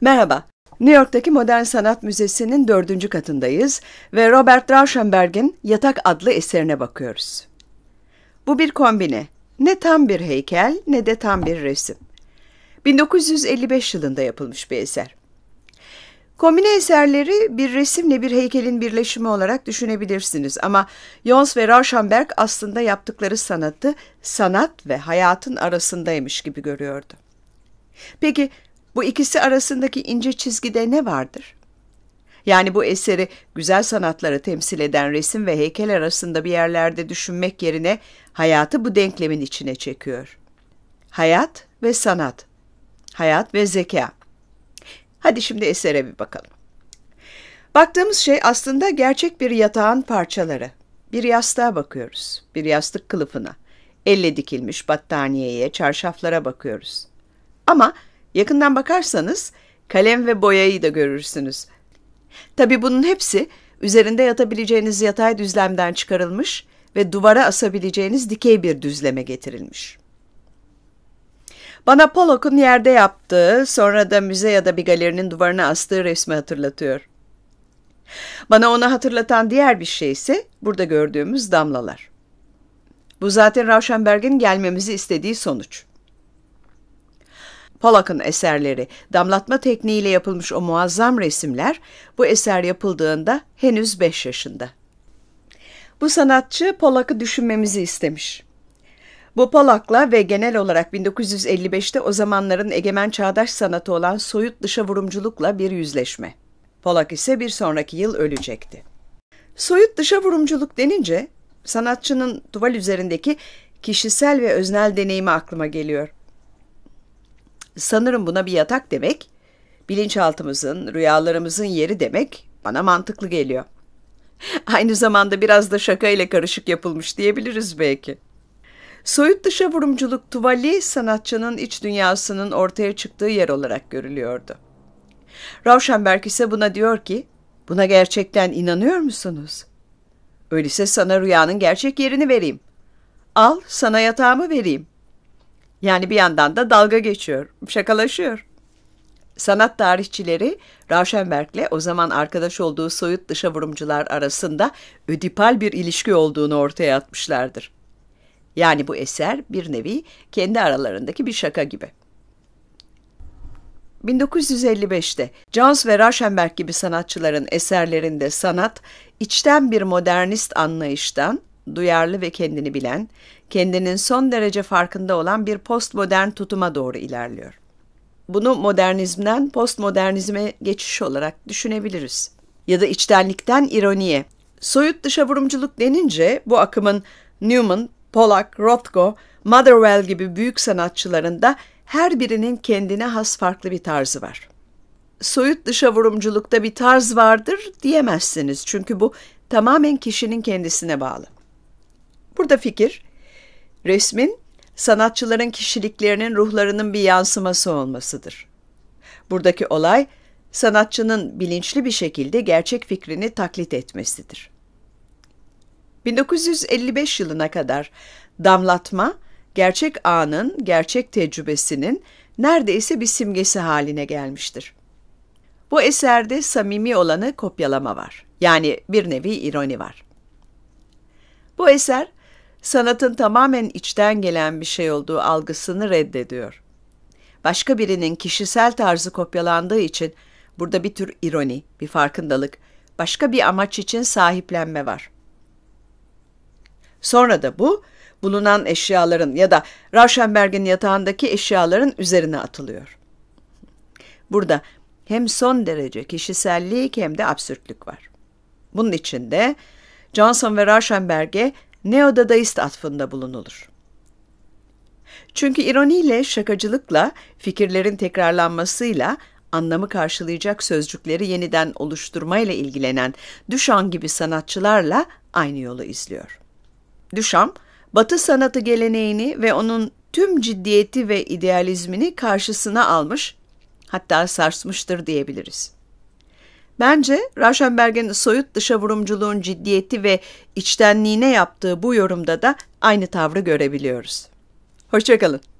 Merhaba, New York'taki Modern Sanat Müzesi'nin dördüncü katındayız ve Robert Rauschenberg'in Yatak adlı eserine bakıyoruz. Bu bir kombine. Ne tam bir heykel ne de tam bir resim. 1955 yılında yapılmış bir eser. Kombine eserleri bir resimle bir heykelin birleşimi olarak düşünebilirsiniz ama Jons ve Rauschenberg aslında yaptıkları sanatı sanat ve hayatın arasındaymış gibi görüyordu. Peki bu ikisi arasındaki ince çizgide ne vardır? Yani bu eseri güzel sanatları temsil eden resim ve heykel arasında bir yerlerde düşünmek yerine hayatı bu denklemin içine çekiyor. Hayat ve sanat. Hayat ve zeka. Hadi şimdi esere bir bakalım. Baktığımız şey aslında gerçek bir yatağın parçaları. Bir yastığa bakıyoruz, bir yastık kılıfına, elle dikilmiş battaniyeye, çarşaflara bakıyoruz. Ama Yakından bakarsanız kalem ve boyayı da görürsünüz. Tabi bunun hepsi üzerinde yatabileceğiniz yatay düzlemden çıkarılmış ve duvara asabileceğiniz dikey bir düzleme getirilmiş. Bana Pollock'un yerde yaptığı, sonra da müze ya da bir galerinin duvarına astığı resmi hatırlatıyor. Bana onu hatırlatan diğer bir şey ise burada gördüğümüz damlalar. Bu zaten Rauschenberg'in gelmemizi istediği sonuç. Pollock'ın eserleri, damlatma tekniğiyle yapılmış o muazzam resimler bu eser yapıldığında henüz 5 yaşında. Bu sanatçı Pollock'ı düşünmemizi istemiş. Bu Pollock'la ve genel olarak 1955'te o zamanların egemen çağdaş sanatı olan soyut dışa vurumculukla bir yüzleşme. Pollock ise bir sonraki yıl ölecekti. Soyut dışa vurumculuk denince sanatçının duval üzerindeki kişisel ve öznel deneyimi aklıma geliyor sanırım buna bir yatak demek, bilinçaltımızın, rüyalarımızın yeri demek bana mantıklı geliyor. Aynı zamanda biraz da şaka ile karışık yapılmış diyebiliriz belki. Soyut dışa vurumculuk tuvali sanatçının iç dünyasının ortaya çıktığı yer olarak görülüyordu. Rauschenberg ise buna diyor ki, buna gerçekten inanıyor musunuz? Öyleyse sana rüyanın gerçek yerini vereyim. Al sana yatağımı vereyim.'' Yani bir yandan da dalga geçiyor, şakalaşıyor. Sanat tarihçileri Rauschenberg'le o zaman arkadaş olduğu soyut dışavurumcular arasında ödipal bir ilişki olduğunu ortaya atmışlardır. Yani bu eser bir nevi kendi aralarındaki bir şaka gibi. 1955'te Jones ve Rauschenberg gibi sanatçıların eserlerinde sanat, içten bir modernist anlayıştan, duyarlı ve kendini bilen, kendinin son derece farkında olan bir postmodern tutuma doğru ilerliyor. Bunu modernizmden postmodernizme geçiş olarak düşünebiliriz. Ya da içtenlikten ironiye. Soyut dışavurumculuk denince bu akımın Newman, Pollack, Rothko, Motherwell gibi büyük sanatçılarında her birinin kendine has farklı bir tarzı var. Soyut dışavurumculukta bir tarz vardır diyemezsiniz çünkü bu tamamen kişinin kendisine bağlı. Burada fikir, resmin sanatçıların kişiliklerinin ruhlarının bir yansıması olmasıdır. Buradaki olay, sanatçının bilinçli bir şekilde gerçek fikrini taklit etmesidir. 1955 yılına kadar damlatma, gerçek anın, gerçek tecrübesinin neredeyse bir simgesi haline gelmiştir. Bu eserde samimi olanı kopyalama var. Yani bir nevi ironi var. Bu eser sanatın tamamen içten gelen bir şey olduğu algısını reddediyor. Başka birinin kişisel tarzı kopyalandığı için burada bir tür ironi, bir farkındalık, başka bir amaç için sahiplenme var. Sonra da bu, bulunan eşyaların ya da Rauschenberg'in yatağındaki eşyaların üzerine atılıyor. Burada hem son derece kişisellik hem de absürtlük var. Bunun içinde, de Johnson ve Rauschenberg'e neodadaist atfında bulunulur. Çünkü ironiyle, şakacılıkla, fikirlerin tekrarlanmasıyla, anlamı karşılayacak sözcükleri yeniden oluşturmayla ilgilenen Düşan gibi sanatçılarla aynı yolu izliyor. Düşan, Batı sanatı geleneğini ve onun tüm ciddiyeti ve idealizmini karşısına almış, hatta sarsmıştır diyebiliriz. Bence Rauschenberg'in soyut dışa vurumculuğun ciddiyeti ve içtenliğine yaptığı bu yorumda da aynı tavrı görebiliyoruz. Hoşçakalın.